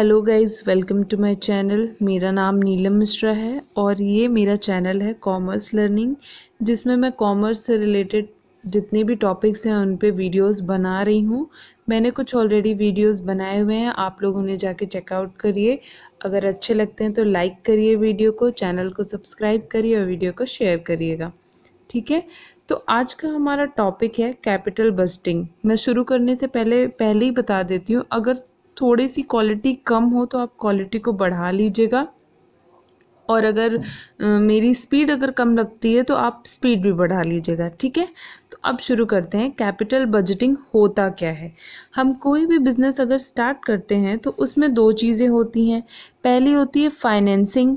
Hello guys welcome to my channel मेरा नाम नीलम मिश्रा है और ये मेरा चैनल है कॉमर्स लर्निंग जिसमें मैं कॉमर्स से रिलेटेड जितने भी टॉपिक्स हैं उन पे वीडियोस बना रही हूँ मैंने कुछ ऑलरेडी वीडियोस बनाए हुए हैं आप लोग उन्हें जाके चेकआउट करिए अगर अच्छे लगते हैं तो लाइक करिए वीडियो को चैनल को सब्सक्राइब करिए और वीडियो को शेयर करिएगा ठीक है तो आज का हमारा टॉपिक है कैपिटल बस्टिंग मैं शुरू करने से पहले पहले ही बता देती हूँ अगर थोड़ी सी क्वालिटी कम हो तो आप क्वालिटी को बढ़ा लीजिएगा और अगर मेरी स्पीड अगर कम लगती है तो आप स्पीड भी बढ़ा लीजिएगा ठीक है तो अब शुरू करते हैं कैपिटल बजटिंग होता क्या है हम कोई भी बिज़नेस अगर स्टार्ट करते हैं तो उसमें दो चीज़ें होती हैं पहली होती है फाइनेंसिंग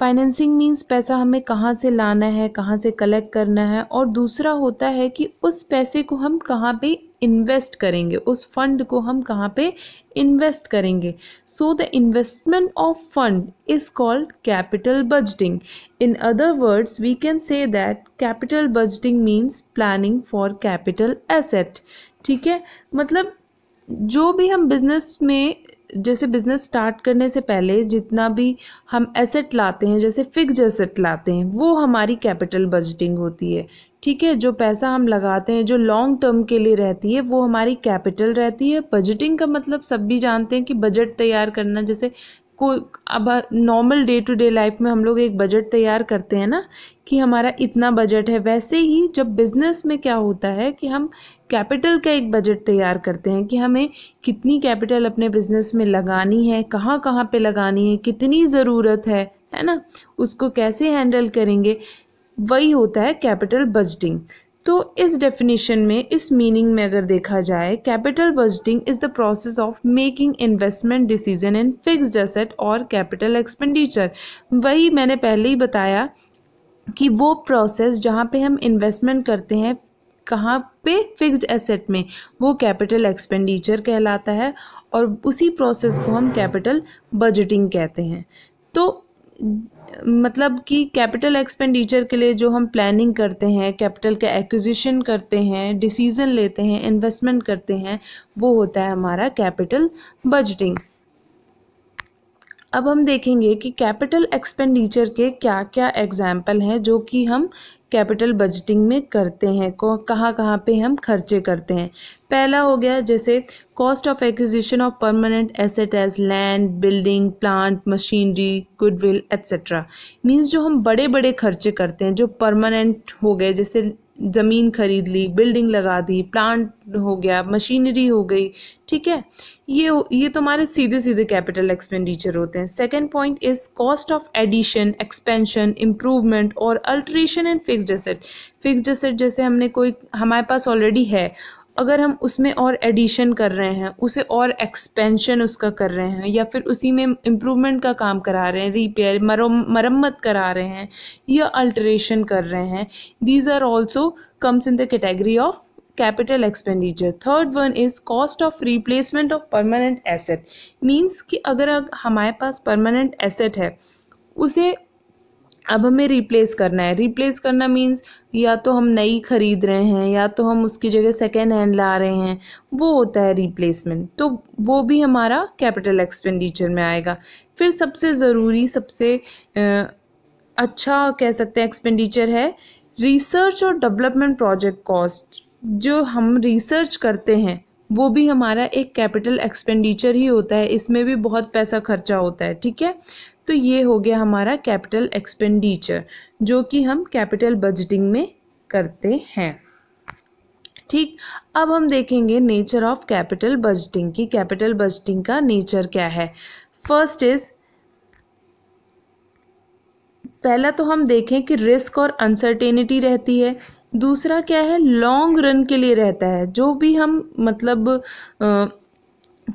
फाइनेंसिंग मीन्स पैसा हमें कहाँ से लाना है कहाँ से कलेक्ट करना है और दूसरा होता है कि उस पैसे को हम कहाँ पे इन्वेस्ट करेंगे उस फंड को हम कहाँ पे इन्वेस्ट करेंगे so the investment of fund is called capital budgeting in other words we can say that capital budgeting means planning for capital asset ठीक है मतलब जो भी हम बिजनेस में जैसे बिजनेस स्टार्ट करने से पहले जितना भी हम एसेट लाते हैं जैसे फिक्स एसेट लाते हैं वो हमारी कैपिटल बजटिंग होती है ठीक है जो पैसा हम लगाते हैं जो लॉन्ग टर्म के लिए रहती है वो हमारी कैपिटल रहती है बजटिंग का मतलब सब भी जानते हैं कि बजट तैयार करना जैसे कोई अब normal day to day life में हम लोग एक बजट तैयार करते हैं ना कि हमारा इतना बजट है वैसे ही जब बिज़नेस में क्या होता है कि हम कैपिटल का एक बजट तैयार करते हैं कि हमें कितनी कैपिटल अपने बिज़नेस में लगानी है कहाँ कहाँ पे लगानी है कितनी ज़रूरत है है ना उसको कैसे हैंडल करेंगे वही होता है कैपिटल बजटिंग तो इस डेफिनेशन में इस मीनिंग में अगर देखा जाए capital budgeting is the process of making investment decision in fixed asset और कैपिटल एक्सपेंडिचर वही मैंने पहले ही बताया कि वो प्रोसेस जहाँ पे हम इन्वेस्टमेंट करते हैं कहाँ पे फिक्स्ड एसेट में वो कैपिटल एक्सपेंडिचर कहलाता है और उसी प्रोसेस को हम कैपिटल बजटिंग कहते हैं तो मतलब कि कैपिटल एक्सपेंडिचर के लिए जो हम प्लानिंग करते हैं कैपिटल का एक्विजिशन करते हैं डिसीज़न लेते हैं इन्वेस्टमेंट करते हैं वो होता है हमारा कैपिटल बजटिंग अब हम देखेंगे कि कैपिटल एक्सपेंडिचर के क्या क्या एग्जाम्पल हैं जो कि हम कैपिटल बजटिंग में करते हैं कहाँ कहाँ पे हम खर्चे करते हैं पहला हो गया जैसे cost of acquisition of permanent asset as land building plant machinery goodwill etcetera means जो हम बड़े बड़े खर्चे करते हैं जो परमानेंट हो गए जैसे ज़मीन खरीद ली बिल्डिंग लगा दी प्लांट हो गया मशीनरी हो गई ठीक है ये ये तुम्हारे सीधे सीधे कैपिटल एक्सपेंडिचर होते हैं second point is cost of addition expansion improvement और alteration in fixed asset fixed asset जैसे हमने कोई हमारे पास ऑलरेडी है अगर हम उसमें और एडिशन कर रहे हैं उसे और एक्सपेंशन उसका कर रहे हैं या फिर उसी में इम्प्रूवमेंट का काम करा रहे हैं रिपेयर मरम्मत करा रहे हैं या अल्ट्रेशन कर रहे हैं these are also comes in the category of capital expenditure third one is cost of replacement of permanent asset means कि अगर हमारे पास परमानेंट एसेट है उसे अब हमें रिप्लेस करना है रिप्लेस करना मीन्स या तो हम नई ख़रीद रहे हैं या तो हम उसकी जगह सेकेंड हैंड ला रहे हैं वो होता है रिप्लेसमेंट तो वो भी हमारा कैपिटल एक्सपेंडिचर में आएगा फिर सबसे ज़रूरी सबसे अच्छा कह सकते हैं एक्सपेंडिचर है रिसर्च और डेवलपमेंट प्रोजेक्ट कॉस्ट जो हम रिसर्च करते हैं वो भी हमारा एक कैपिटल एक्सपेंडिचर ही होता है इसमें भी बहुत पैसा खर्चा होता है ठीक है तो ये हो गया हमारा कैपिटल एक्सपेंडिचर जो कि हम कैपिटल बजटिंग में करते हैं ठीक अब हम देखेंगे नेचर ऑफ कैपिटल बजटिंग की कैपिटल बजटिंग का नेचर क्या है फर्स्ट इज पहला तो हम देखें कि रिस्क और अनसर्टेनिटी रहती है दूसरा क्या है लॉन्ग रन के लिए रहता है जो भी हम मतलब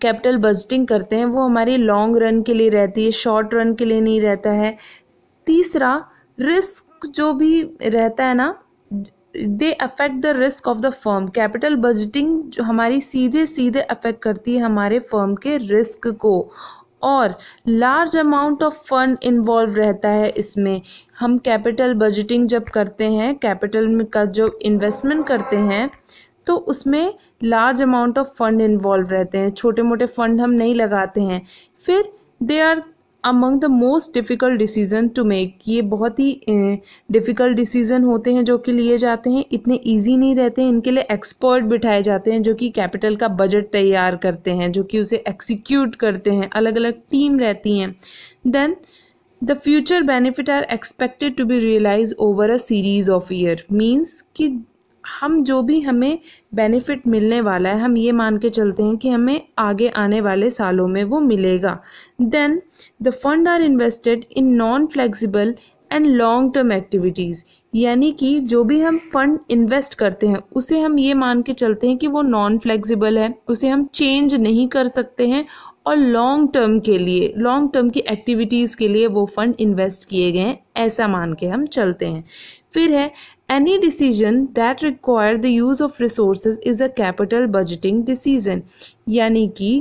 कैपिटल बजटिंग करते हैं वो हमारी लॉन्ग रन के लिए रहती है शॉर्ट रन के लिए नहीं रहता है तीसरा रिस्क जो भी रहता है ना they affect the risk of the firm capital budgeting जो हमारी सीधे सीधे अफेक्ट करती है हमारे फर्म के रिस्क को और large amount of fund involve रहता है इसमें हम कैपिटल बजटिंग जब करते हैं कैपिटल में का जो इन्वेस्टमेंट करते हैं तो उसमें large amount of fund involve रहते हैं छोटे मोटे फंड हम नहीं लगाते हैं फिर they are among the most difficult decision to make ये बहुत ही डिफ़िकल्ट डिसीज़न होते हैं जो कि लिए जाते हैं इतने ईजी नहीं रहते हैं इनके लिए एक्सपर्ट बिठाए जाते हैं जो कि कैपिटल का बजट तैयार करते हैं जो कि उसे एक्सिक्यूट करते हैं अलग अलग टीम रहती हैं then the future benefit are expected to be realise over a series of year means कि हम जो भी हमें बेनिफिट मिलने वाला है हम ये मान के चलते हैं कि हमें आगे आने वाले सालों में वो मिलेगा then the fund are invested in non flexible and long term activities यानी कि जो भी हम फंड इन्वेस्ट करते हैं उसे हम ये मान के चलते हैं कि वो नॉन फ्लेक्सिबल है उसे हम चेंज नहीं कर सकते हैं और लॉन्ग टर्म के लिए लॉन्ग टर्म की एक्टिविटीज़ के लिए वो फंड इन्वेस्ट किए गए हैं ऐसा मान के हम चलते हैं फिर है Any decision that require the use of resources is a capital budgeting decision यानी कि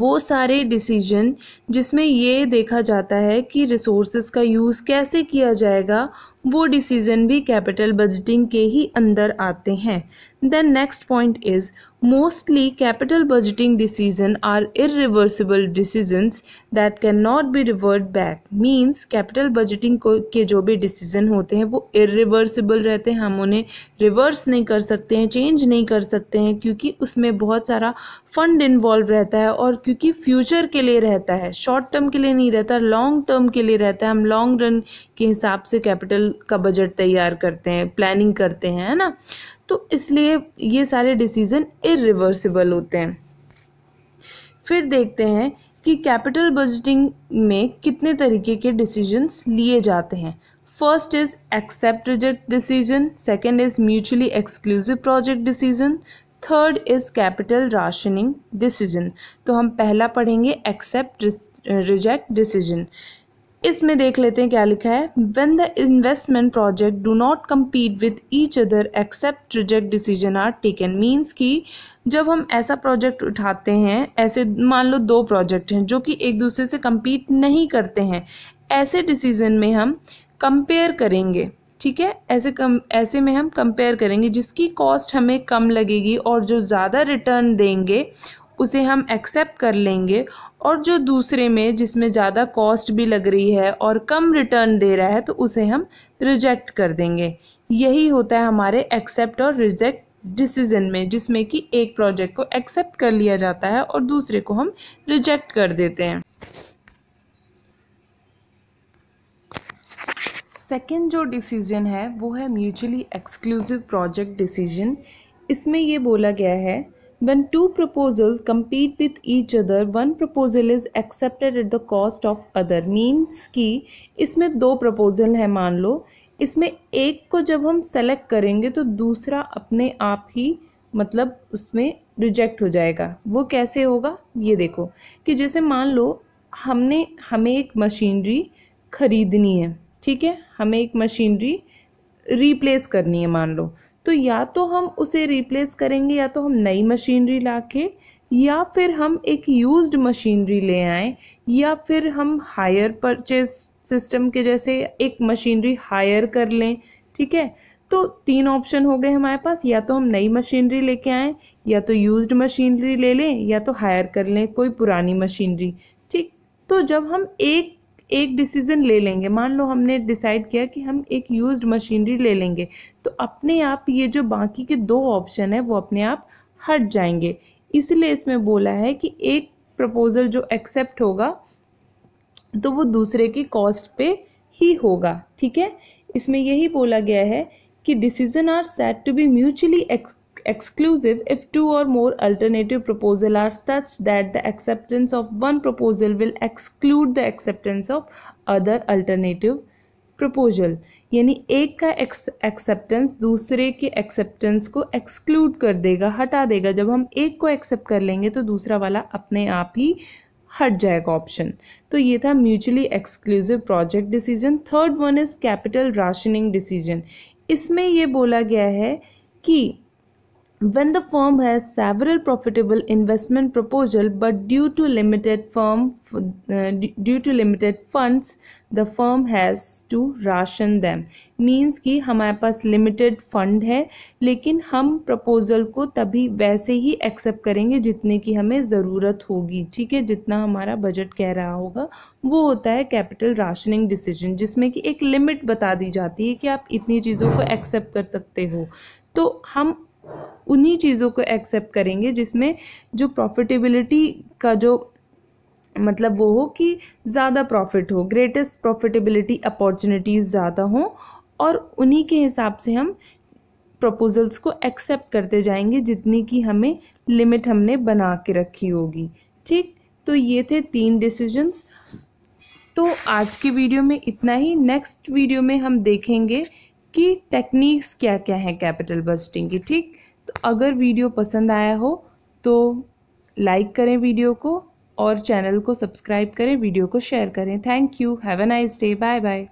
वो सारे डिसीजन जिसमें ये देखा जाता है कि रिसोर्सेज का यूज़ कैसे किया जाएगा वो डिसीज़न भी कैपिटल बजटिंग के ही अंदर आते हैं Then next point is mostly capital budgeting decision are irreversible decisions that cannot be revert back means capital budgeting को के जो भी decision होते हैं वो irreversible रहते हैं हम उन्हें reverse नहीं कर सकते हैं change नहीं कर सकते हैं क्योंकि उसमें बहुत सारा fund इन्वॉल्व रहता है और क्योंकि future के लिए रहता है short term के लिए नहीं रहता long term के लिए रहता है हम long run के हिसाब से capital का budget तैयार करते हैं planning करते हैं है ना तो इसलिए ये सारे डिसीज़न इरिवर्सिबल होते हैं फिर देखते हैं कि कैपिटल बजटिंग में कितने तरीके के डिसीजंस लिए जाते हैं first is accept reject decision second is mutually exclusive project decision third is capital rationing decision तो हम पहला पढ़ेंगे एक्सेप्ट रिजेक्ट डिसीजन इसमें देख लेते हैं क्या लिखा है when the investment project do not compete with each other accept reject decision are taken means कि जब हम ऐसा प्रोजेक्ट उठाते हैं ऐसे मान लो दो प्रोजेक्ट हैं जो कि एक दूसरे से कम्पीट नहीं करते हैं ऐसे डिसीजन में हम कंपेयर करेंगे ठीक है ऐसे कम ऐसे में हम कंपेयर करेंगे जिसकी कॉस्ट हमें कम लगेगी और जो ज़्यादा रिटर्न देंगे उसे हम एक्सेप्ट कर लेंगे और जो दूसरे में जिसमें ज़्यादा कॉस्ट भी लग रही है और कम रिटर्न दे रहा है तो उसे हम रिजेक्ट कर देंगे यही होता है हमारे एक्सेप्ट और रिजेक्ट डिसीजन में जिसमें कि एक प्रोजेक्ट को एक्सेप्ट कर लिया जाता है और दूसरे को हम रिजेक्ट कर देते हैं सेकेंड जो डिसीजन है वो है म्यूचुअली एक्सक्लूसिव प्रोजेक्ट डिसीजन इसमें ये बोला गया है When two proposals compete with each other, one proposal is accepted at the cost of other. Means कि इसमें दो proposal है मान लो इसमें एक को जब हम सेलेक्ट करेंगे तो दूसरा अपने आप ही मतलब उसमें रिजेक्ट हो जाएगा वो कैसे होगा ये देखो कि जैसे मान लो हमने हमें एक मशीनरी ख़रीदनी है ठीक है हमें एक मशीनरी रिप्लेस करनी है मान लो तो या तो हम उसे रिप्लेस करेंगे या तो हम नई मशीनरी ला के या फिर हम एक यूज्ड मशीनरी ले आएँ या फिर हम हायर परचेज सिस्टम के जैसे एक मशीनरी हायर कर लें ठीक है तो तीन ऑप्शन हो गए हमारे पास या तो हम नई मशीनरी लेके आएँ या तो यूज्ड मशीनरी ले लें या तो हायर कर लें कोई पुरानी मशीनरी ठीक तो जब हम एक एक डिसीज़न ले लेंगे मान लो हमने डिसाइड किया कि हम एक यूज्ड मशीनरी ले लेंगे तो अपने आप ये जो बाकी के दो ऑप्शन है वो अपने आप हट जाएंगे इसलिए इसमें बोला है कि एक प्रपोज़ल जो एक्सेप्ट होगा तो वो दूसरे की कॉस्ट पे ही होगा ठीक है इसमें यही बोला गया है कि decision are set to be mutually exclusive if two or more alternative proposal are such that the acceptance of one proposal will exclude the acceptance of other alternative proposal यानी एक का acceptance दूसरे के acceptance को exclude कर देगा हटा देगा जब हम एक को accept कर लेंगे तो दूसरा वाला अपने आप ही हट जाएगा ऑप्शन तो ये था mutually exclusive project decision third one is capital rationing decision इसमें ये बोला गया है कि when the firm has several profitable investment proposal but due to limited firm uh, due to limited funds the firm has to ration them means ki hamare paas limited fund hai lekin hum proposal ko tabhi waise hi accept karenge jitne ki hame zarurat hogi theek hai jitna hamara budget keh raha hoga wo hota hai capital rationing decision jisme ki ek limit bata di jati hai ki aap itni cheezon ko accept kar sakte ho तो हम उन्हीं चीज़ों को accept करेंगे जिसमें जो profitability का जो मतलब वो हो कि ज़्यादा प्रॉफिट हो ग्रेटेस्ट प्रॉफिटेबिलिटी अपॉर्चुनिटीज़ ज़्यादा हो और उन्हीं के हिसाब से हम प्रपोजल्स को एक्सेप्ट करते जाएंगे जितनी की हमें लिमिट हमने बना के रखी होगी ठीक तो ये थे तीन डिसीजंस तो आज की वीडियो में इतना ही नेक्स्ट वीडियो में हम देखेंगे कि टेक्निक्स क्या क्या हैं कैपिटल बस्टिंग की ठीक तो अगर वीडियो पसंद आया हो तो लाइक करें वीडियो को और चैनल को सब्सक्राइब करें वीडियो को शेयर करें thank you have a nice day bye bye